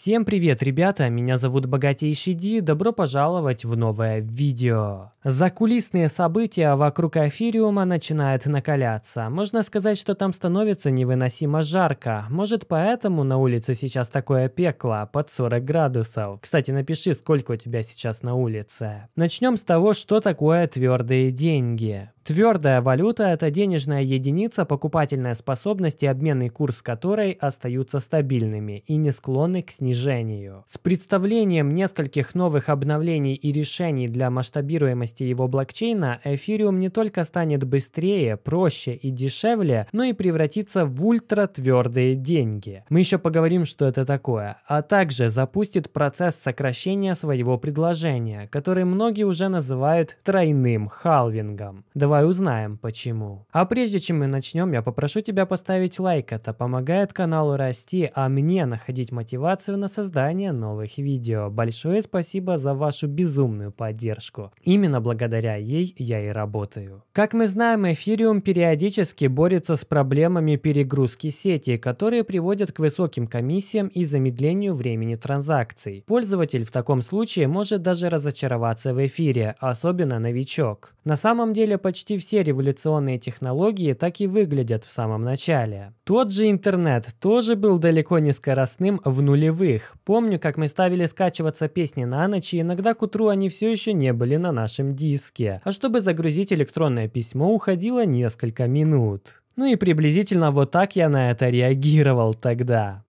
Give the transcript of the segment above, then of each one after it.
Всем привет, ребята! Меня зовут Богатейший Ди, добро пожаловать в новое видео. Закулисные события вокруг Афириума начинают накаляться. Можно сказать, что там становится невыносимо жарко. Может поэтому на улице сейчас такое пекло, под 40 градусов. Кстати, напиши, сколько у тебя сейчас на улице. Начнем с того, что такое твердые деньги. Твердая валюта – это денежная единица, покупательная способность и обменный курс которой остаются стабильными и не склонны к снижению снижению. С представлением нескольких новых обновлений и решений для масштабируемости его блокчейна, эфириум не только станет быстрее, проще и дешевле, но и превратится в ультратвердые деньги. Мы еще поговорим, что это такое. А также запустит процесс сокращения своего предложения, который многие уже называют тройным халвингом. Давай узнаем, почему. А прежде чем мы начнем, я попрошу тебя поставить лайк, это помогает каналу расти, а мне находить мотивацию средства на создание новых видео. Большое спасибо за вашу безумную поддержку. Именно благодаря ей я и работаю. Как мы знаем, эфириум периодически борется с проблемами перегрузки сети, которые приводят к высоким комиссиям и замедлению времени транзакций. Пользователь в таком случае может даже разочароваться в эфире, особенно новичок. На самом деле почти все революционные технологии так и выглядят в самом начале. Тот же интернет тоже был далеко не скоростным в нулевые живых. Помню, как мы ставили скачиваться песни на ночь, и иногда к утру они все еще не были на нашем диске. А чтобы загрузить электронное письмо, уходило несколько минут. Ну и приблизительно вот так я на это реагировал тогда.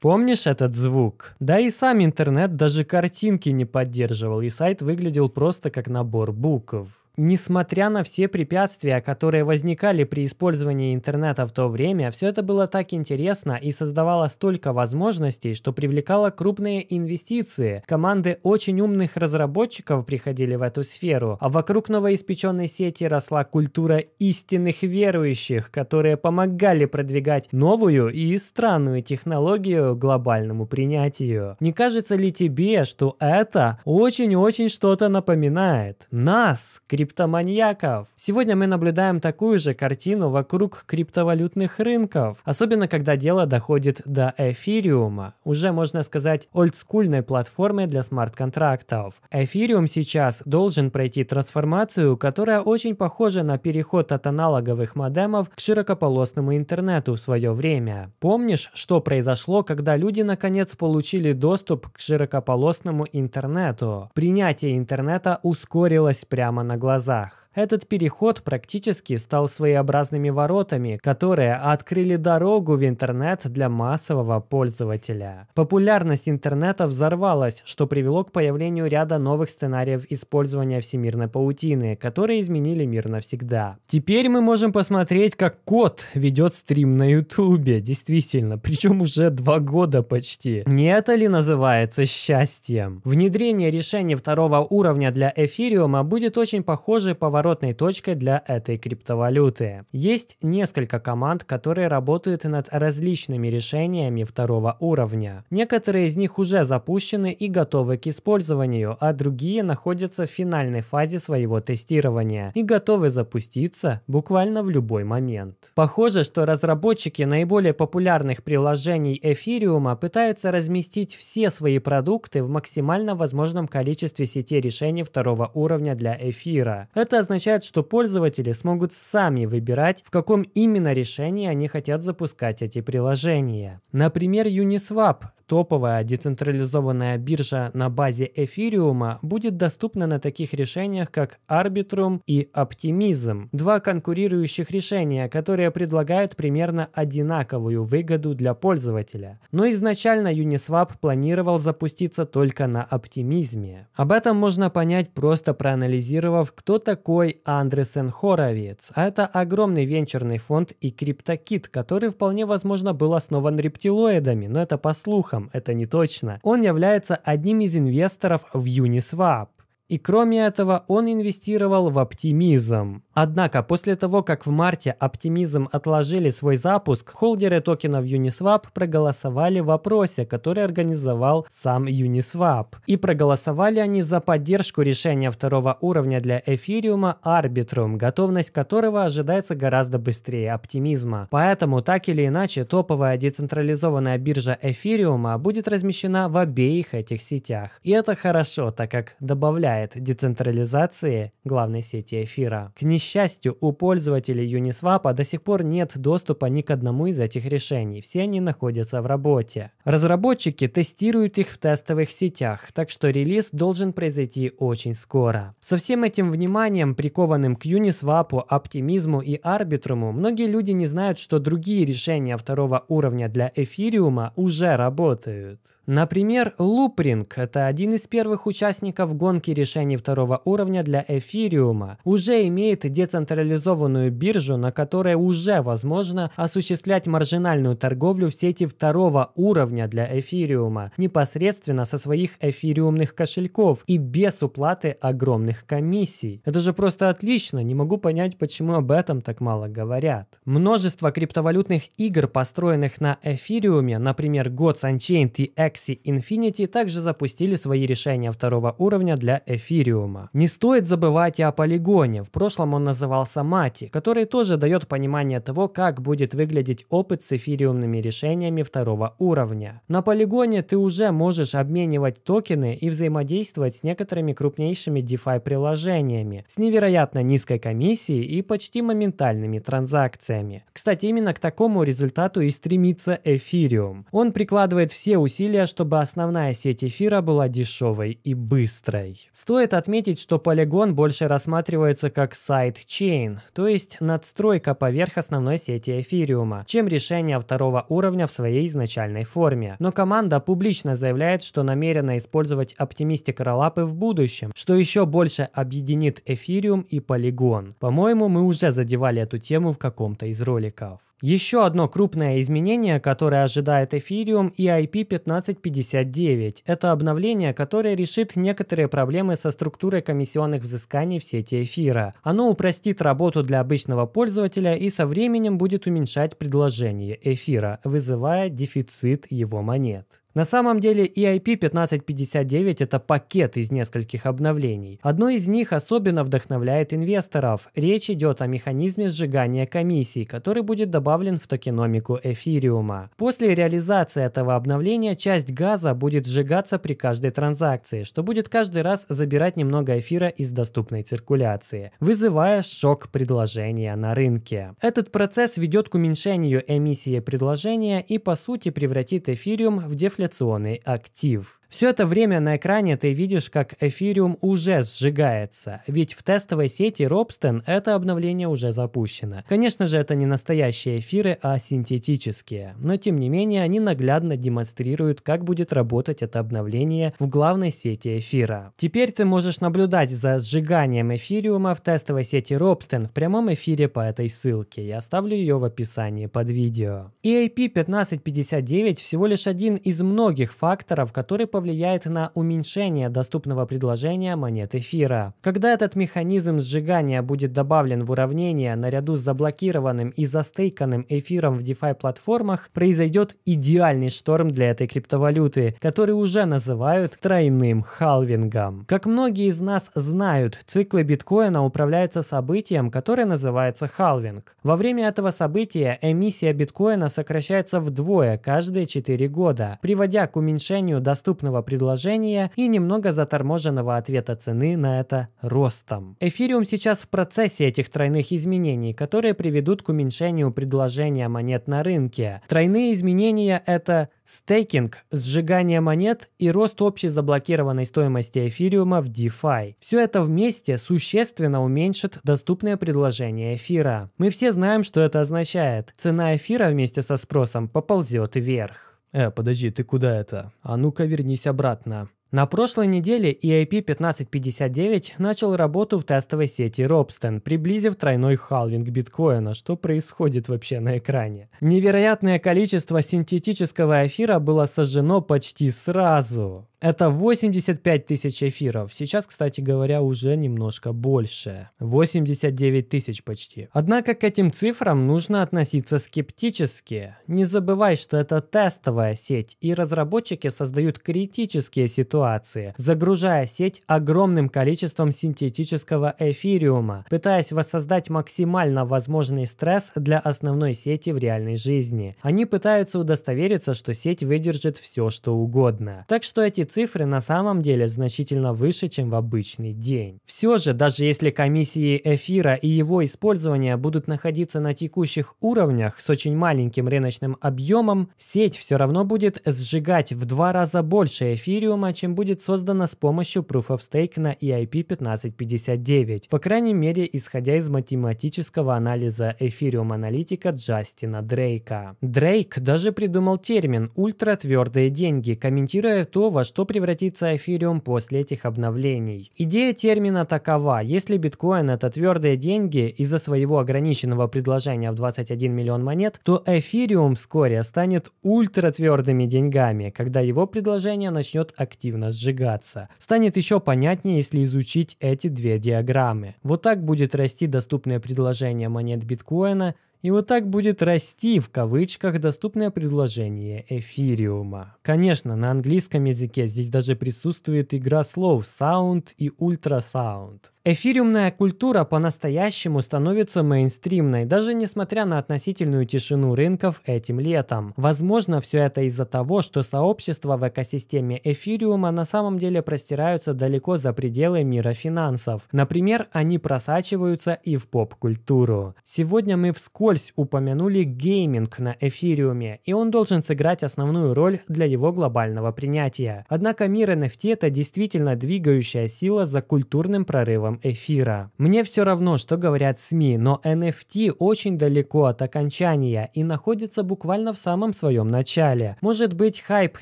Помнишь этот звук? Да и сам интернет даже картинки не поддерживал, и сайт выглядел просто как набор букв. Несмотря на все препятствия, которые возникали при использовании интернета в то время, все это было так интересно и создавало столько возможностей, что привлекало крупные инвестиции. Команды очень умных разработчиков приходили в эту сферу, а вокруг новоиспеченной сети росла культура истинных верующих, которые помогали продвигать новую и странную технологию глобальному принятию. Не кажется ли тебе, что это очень-очень что-то напоминает? Нас, криптоманьяков. Сегодня мы наблюдаем такую же картину вокруг криптовалютных рынков, особенно когда дело доходит до эфириума, уже можно сказать олдскульной платформы для смарт-контрактов. Эфириум сейчас должен пройти трансформацию, которая очень похожа на переход от аналоговых модемов к широкополосному интернету в свое время. Помнишь, что произошло, когда люди наконец получили доступ к широкополосному интернету? Принятие интернета ускорилось прямо на глазах глазах. Этот переход практически стал своеобразными воротами, которые открыли дорогу в интернет для массового пользователя. Популярность интернета взорвалась, что привело к появлению ряда новых сценариев использования всемирной паутины, которые изменили мир навсегда. Теперь мы можем посмотреть, как кот ведет стрим на ютубе, действительно, причем уже два года почти. Не это ли называется счастьем? Внедрение решений второго уровня для эфириума будет очень похоже по воротам поворотной точкой для этой криптовалюты. Есть несколько команд, которые работают над различными решениями второго уровня. Некоторые из них уже запущены и готовы к использованию, а другие находятся в финальной фазе своего тестирования и готовы запуститься буквально в любой момент. Похоже, что разработчики наиболее популярных приложений эфириума пытаются разместить все свои продукты в максимально возможном количестве сетей решений второго уровня для эфира. Это означает, означает, что пользователи смогут сами выбирать, в каком именно решении они хотят запускать эти приложения. Например, Uniswap Топовая децентрализованная биржа на базе эфириума будет доступна на таких решениях, как Arbitrum и Optimism, два конкурирующих решения, которые предлагают примерно одинаковую выгоду для пользователя. Но изначально Uniswap планировал запуститься только на оптимизме. Об этом можно понять просто проанализировав, кто такой Андресен Хоровец. А это огромный венчурный фонд и криптокит, который вполне возможно был основан рептилоидами, но это по слухам слухам, это не точно, он является одним из инвесторов в Uniswap. И кроме этого, он инвестировал в оптимизм. Однако, после того, как в марте оптимизм отложили свой запуск, холдеры токенов Uniswap проголосовали в вопросе, который организовал сам Uniswap. И проголосовали они за поддержку решения второго уровня для эфириума Arbitrum, готовность которого ожидается гораздо быстрее оптимизма. Поэтому, так или иначе, топовая децентрализованная биржа эфириума будет размещена в обеих этих сетях. И это хорошо, так как добавляет мешает децентрализации главной сети эфира. К несчастью, у пользователей Uniswap до сих пор нет доступа ни к одному из этих решений, все они находятся в работе. Разработчики тестируют их в тестовых сетях, так что релиз должен произойти очень скоро. Со всем этим вниманием, прикованным к Uniswap, оптимизму и арбитруму, многие люди не знают, что другие решения второго уровня для эфириума уже работают. Например, Loopring – это один из первых участников гонки решений решений второго уровня для эфириума, уже имеет децентрализованную биржу, на которой уже возможно осуществлять маржинальную торговлю в сети второго уровня для эфириума непосредственно со своих эфириумных кошельков и без уплаты огромных комиссий. Это же просто отлично, не могу понять, почему об этом так мало говорят. Множество криптовалютных игр, построенных на эфириуме, например, Gods Unchained и Axie Infinity, также запустили свои решения второго уровня для эфириума. Не стоит забывать и о полигоне, в прошлом он назывался Mati, который тоже дает понимание того, как будет выглядеть опыт с эфириумными решениями второго уровня. На полигоне ты уже можешь обменивать токены и взаимодействовать с некоторыми крупнейшими DeFi приложениями, с невероятно низкой комиссией и почти моментальными транзакциями. Кстати, именно к такому результату и стремится эфириум. Он прикладывает все усилия, чтобы основная сеть эфира была дешевой и быстрой. Стоит отметить, что полигон больше рассматривается как сайдчейн, то есть надстройка поверх основной сети эфириума, чем решение второго уровня в своей изначальной форме. Но команда публично заявляет, что намерена использовать оптимистик ролапы в будущем, что еще больше объединит эфириум и полигон. По-моему, мы уже задевали эту тему в каком-то из роликов. Еще одно крупное изменение, которое ожидает Ethereum и IP1559, это обновление, которое решит некоторые проблемы со структурой комиссионных взысканий в сети эфира. Оно упростит работу для обычного пользователя и со временем будет уменьшать предложение эфира, вызывая дефицит его монет. На самом деле EIP 1559 – это пакет из нескольких обновлений. Одно из них особенно вдохновляет инвесторов. Речь идет о механизме сжигания комиссий, который будет добавлен в токеномику эфириума. После реализации этого обновления часть газа будет сжигаться при каждой транзакции, что будет каждый раз забирать немного эфира из доступной циркуляции, вызывая шок предложения на рынке. Этот процесс ведет к уменьшению эмиссии предложения и по сути превратит эфириум в дефляцию инфляционный актив. Все это время на экране ты видишь, как эфириум уже сжигается, ведь в тестовой сети Robsten это обновление уже запущено. Конечно же, это не настоящие эфиры, а синтетические, но тем не менее они наглядно демонстрируют, как будет работать это обновление в главной сети эфира. Теперь ты можешь наблюдать за сжиганием эфириума в тестовой сети Robsten в прямом эфире по этой ссылке, я оставлю ее в описании под видео. EIP 1559 всего лишь один из многих факторов, который повлияет влияет на уменьшение доступного предложения монет эфира. Когда этот механизм сжигания будет добавлен в уравнение наряду с заблокированным и застейканным эфиром в DeFi платформах, произойдет идеальный шторм для этой криптовалюты, который уже называют тройным халвингом. Как многие из нас знают, циклы биткоина управляются событием, которое называется халвинг. Во время этого события эмиссия биткоина сокращается вдвое каждые 4 года, приводя к уменьшению доступного сильного предложения и немного заторможенного ответа цены на это ростом. Эфириум сейчас в процессе этих тройных изменений, которые приведут к уменьшению предложения монет на рынке. Тройные изменения – это стейкинг, сжигание монет и рост общей заблокированной стоимости эфириума в DeFi. Все это вместе существенно уменьшит доступное предложение эфира. Мы все знаем, что это означает. Цена эфира вместе со спросом поползет вверх. «Э, подожди, ты куда это? А ну-ка вернись обратно». На прошлой неделе EIP 1559 начал работу в тестовой сети Robsten, приблизив тройной халвинг биткоина, что происходит вообще на экране. Невероятное количество синтетического эфира было сожжено почти сразу. Это 85 тысяч эфиров. Сейчас, кстати говоря, уже немножко больше. 89 тысяч почти. Однако к этим цифрам нужно относиться скептически. Не забывай, что это тестовая сеть, и разработчики создают критические ситуации, загружая сеть огромным количеством синтетического эфириума, пытаясь воссоздать максимально возможный стресс для основной сети в реальной жизни. Они пытаются удостовериться, что сеть выдержит все, что угодно. Так что эти цифры на самом деле значительно выше, чем в обычный день. Все же, даже если комиссии эфира и его использования будут находиться на текущих уровнях с очень маленьким рыночным объемом, сеть все равно будет сжигать в два раза больше эфириума, чем будет создано с помощью Proof of Stake на EIP 1559, по крайней мере, исходя из математического анализа эфириум-аналитика Джастина Дрейка. Дрейк даже придумал термин «ультратвердые деньги», комментируя то, во что что превратится эфириум после этих обновлений. Идея термина такова. Если биткоин это твердые деньги из-за своего ограниченного предложения в 21 миллион монет, то эфириум вскоре станет ультратвердыми деньгами, когда его предложение начнет активно сжигаться. Станет еще понятнее, если изучить эти две диаграммы. Вот так будет расти доступное предложение монет биткоина – и вот так будет расти в кавычках доступное предложение эфириума. Конечно, на английском языке здесь даже присутствует игра слов sound и ультрасаунд. Эфириумная культура по-настоящему становится мейнстримной, даже несмотря на относительную тишину рынков этим летом. Возможно, все это из-за того, что сообщества в экосистеме эфириума на самом деле простираются далеко за пределы мира финансов. Например, они просачиваются и в поп-культуру. Сегодня мы вскользь упомянули гейминг на эфириуме, и он должен сыграть основную роль для его глобального принятия. Однако мир NFT это действительно двигающая сила за культурным прорывом итогам эфира. Мне все равно, что говорят СМИ, но NFT очень далеко от окончания и находится буквально в самом своем начале. Может быть, хайп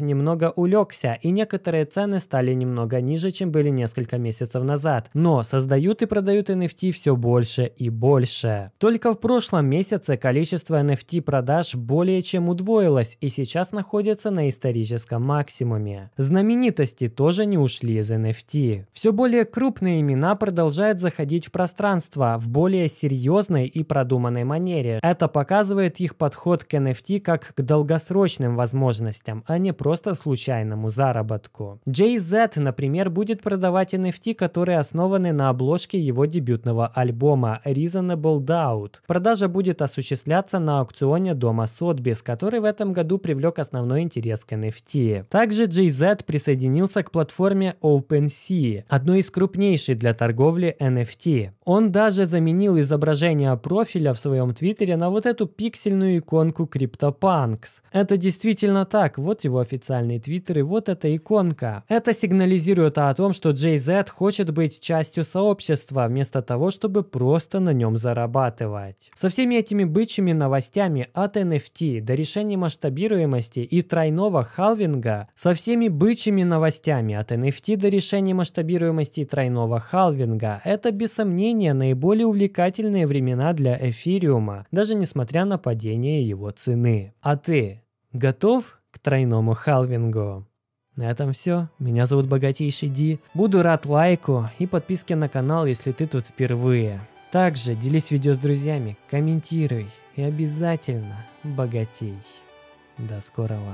немного улегся и некоторые цены стали немного ниже, чем были несколько месяцев назад, но создают и продают NFT все больше и больше. Только в прошлом месяце количество NFT продаж более чем удвоилось и сейчас находится на историческом максимуме. Знаменитости тоже не ушли из NFT. Все более крупные имена продают продолжает заходить в пространство в более серьезной и продуманной манере. Это показывает их подход к NFT как к долгосрочным возможностям, а не просто случайному заработку. JZ, например, будет продавать NFT, которые основаны на обложке его дебютного альбома Reasonable Doubt. Продажа будет осуществляться на аукционе дома Sotheby's, который в этом году привлек основной интерес к NFT. Также JZ присоединился к платформе OpenSea, одной из крупнейших для торгов торговли NFT. Он даже заменил изображение профиля в своем твиттере на вот эту пиксельную иконку CryptoPunks. Это действительно так, вот его официальный твиттер и вот эта иконка. Это сигнализирует о том, что JZ хочет быть частью сообщества, вместо того, чтобы просто на нем зарабатывать. Со всеми этими бычьими новостями от NFT до решения масштабируемости и тройного халвинга, со всеми бычьими новостями от NFT до решения масштабируемости и тройного халвинга, майнинга – это без сомнения наиболее увлекательные времена для эфириума, даже несмотря на падение его цены. А ты готов к тройному халвингу? На этом все. Меня зовут Богатейший Ди. Буду рад лайку и подписке на канал, если ты тут впервые. Также делись видео с друзьями, комментируй и обязательно богатей. До скорого.